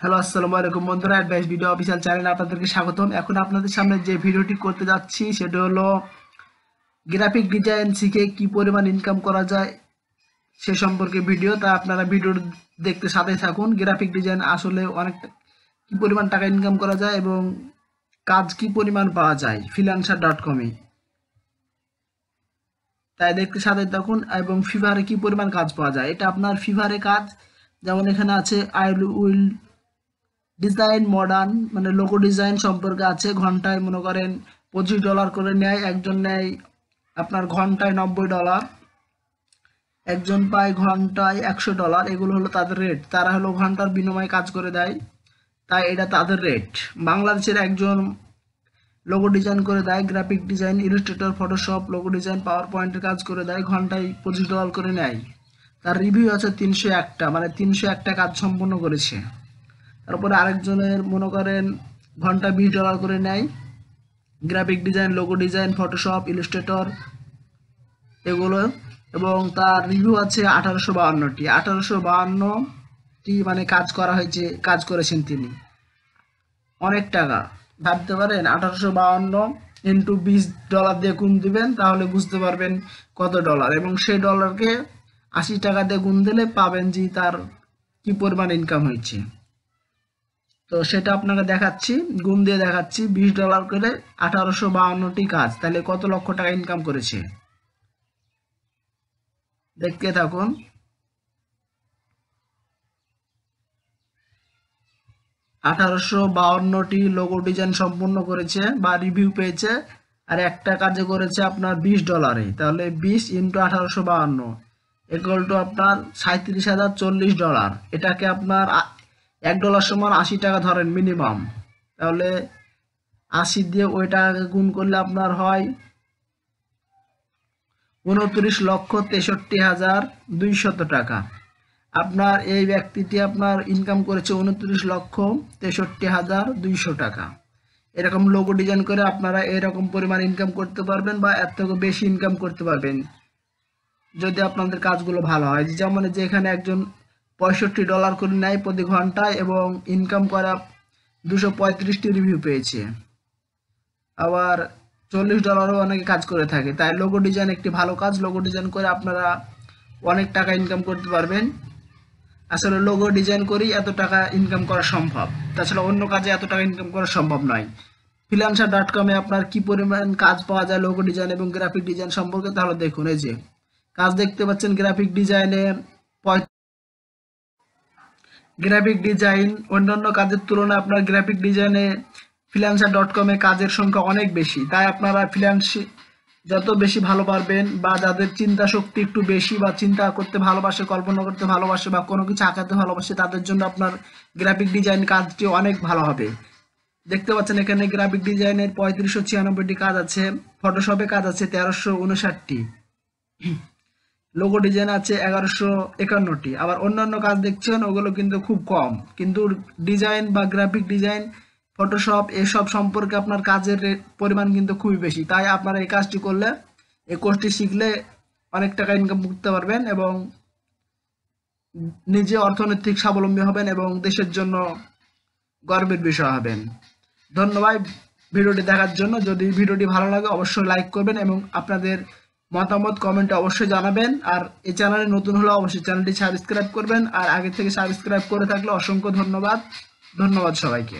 hello আসসালামু আলাইকুম বন্ধুরা অ্যাডভাইস ভিডিও অফিসিয়াল চ্যানেলে আপনাদেরকে স্বাগতম এখন আপনাদের সামনে যে ভিডিওটি করতে যাচ্ছি সেটা হলো গ্রাফিক ডিজাইন শিখে কি পরিমাণ ইনকাম করা যায় সে সম্পর্কে ভিডিও তা আপনারা ভিডিও দেখতে সাথে থাকুন গ্রাফিক ডিজাইন আসলে অনেক কি পরিমাণ টাকা ইনকাম করা যায় এবং কাজ কি পরিমাণ পাওয়া যায় ফিলান্সার ডট কমে তাই দেখতে সাথে থাকুন এবং ফিভারে কি পরিমাণ কাজ পাওয়া যায় এটা আপনার ফিভারে কাজ যেমন এখানে আছে আই উইল ডিজাইন মডার্ন মানে লোকো ডিজাইন সম্পর্কে আছে ঘন্টায় মনে করেন পঁচিশ ডলার করে নেয় একজন নেয় আপনার ঘন্টায় নব্বই ডলার একজন পায় ঘন্টায় একশো ডলার এগুলো হলো তাদের রেট তারা হলো ঘন্টার বিনিময়ে কাজ করে দেয় তাই এটা তাদের রেট বাংলাদেশের একজন লোগো ডিজাইন করে দেয় graphic design illustrator Photoshop logo design power পয়েন্টের কাজ করে দেয় ঘন্টায় পঁচিশ ডলার করে নেয় তার রিভিউ আছে তিনশো একটা মানে তিনশো একটা কাজ সম্পন্ন করেছে তারপরে আরেকজনের মনে করেন ঘন্টা বিশ ডলার করে নেয় graphic design logo design Photoshop illustrator এগুলো এবং তার রিভিউ আছে আঠারোশো বাহান্নটি আঠারোশো বাহান্নটি মানে কাজ করা হয়েছে কাজ করেছেন তিনি অনেক টাকা ভাবতে পারেন আঠারোশো বাহান্ন ইন্টু বিশ ডলার দিয়ে গুণ দিবেন তাহলে বুঝতে পারবেন কত ডলার এবং সেই ডলারকে আশি টাকা দিয়ে গুণ দিলে পাবেন যে তার কী পরিমাণ ইনকাম হয়েছে তো সেটা আপনাকে দেখাচ্ছি গুম দিয়ে দেখাচ্ছি বিশ ডলার করে আঠারোশো বাউন্নটি কাজ তাহলে কত লক্ষ টাকা ইনকাম করেছে দেখতে থাকুন আঠারোশো বাউন্নটি লোগো ডিজাইন সম্পূর্ণ করেছে বা রিভিউ পেয়েছে আর একটা কাজে করেছে আপনার বিশ ডলারে তাহলে বিশ ইন্টু আঠারোশো বাউন্ন ইকুয়াল টু আপনার সাঁত্রিশ হাজার চল্লিশ ডলার এটাকে আপনার এক ডলার সমান আশি টাকা ধরেন মিনিমাম তাহলে আশি দিয়ে ওই টাকাকে গুণ করলে আপনার হয় উনত্রিশ লক্ষ তেষট্টি হাজার দুইশত টাকা আপনার এই ব্যক্তিটি আপনার ইনকাম করেছে উনত্রিশ লক্ষ তেষট্টি হাজার দুইশো টাকা এরকম লোগো ডিজাইন করে আপনারা এরকম পরিমাণ ইনকাম করতে পারবেন বা এর থেকে বেশি ইনকাম করতে পারবেন যদি আপনাদের কাজগুলো ভালো হয় যেমন যেখানে একজন পঁয়ষট্টি ডলার করে নেয় প্রতি ঘন্টায় এবং ইনকাম করা দুশো পঁয়ত্রিশটি রিভিউ পেয়েছে আবার চল্লিশ ডলারও অনেকে কাজ করে থাকে তাই লোগো ডিজাইন একটি ভালো কাজ লোগো ডিজাইন করে আপনারা অনেক টাকা ইনকাম করতে পারবেন আসলে লোগো ডিজাইন করেই এত টাকা ইনকাম করা সম্ভব তাছাড়া অন্য কাজে এত টাকা ইনকাম করা সম্ভব নয় ফিলান্সার ডট কমে আপনার কী পরিমাণ কাজ পাওয়া যায় লোগো ডিজাইন এবং গ্রাফিক ডিজাইন সম্পর্কে তাহলে দেখুন এই যে কাজ দেখতে পাচ্ছেন গ্রাফিক ডিজাইনে গ্রাফিক ডিজাইন অন্যান্য কাজের তুলনায় আপনার গ্রাফিক ডিজাইনে ফিলান্সার ডট কমে কাজের সংখ্যা অনেক বেশি তাই আপনারা ফ্রিল্যান্সি যত বেশি ভালো পারবেন বা যাদের চিন্তা শক্তি একটু বেশি বা চিন্তা করতে ভালোবাসে কল্পনা করতে ভালোবাসে বা কোনো কিছু আঁকাতে ভালোবাসে তাদের জন্য আপনার গ্রাফিক ডিজাইন কাজটি অনেক ভালো হবে দেখতে পাচ্ছেন এখানে গ্রাফিক ডিজাইনের পঁয়ত্রিশশো ছিয়ানব্বইটি কাজ আছে ফটোশপে কাজ আছে তেরোশো উনষাটটি লোগো ডিজাইন আছে এগারোশো একান্নটি আবার অন্যান্য কাজ দেখছেন ওগুলো কিন্তু খুব কম কিন্তু ডিজাইন বা গ্রাফিক ডিজাইন ফটোশপ এসব সম্পর্কে আপনার কাজের পরিমাণ কিন্তু খুবই বেশি তাই আপনারা এই কাজটি করলে এই কোর্সটি শিখলে অনেক টাকা ইনকাম করতে পারবেন এবং নিজে অর্থনৈতিক স্বাবলম্বী হবেন এবং দেশের জন্য গর্বের বিষয় হবেন ধন্যবাদ ভিডিওটি দেখার জন্য যদি ভিডিওটি ভালো লাগে অবশ্যই লাইক করবেন এবং আপনাদের মতামত কমেন্ট অবশ্যই জানাবেন আর এই চ্যানেলে নতুন হলে অবশ্যই চ্যানেলটি সাবস্ক্রাইব করবেন আর আগে থেকে সাবস্ক্রাইব করে থাকলে অসংখ্য ধন্যবাদ ধন্যবাদ সবাইকে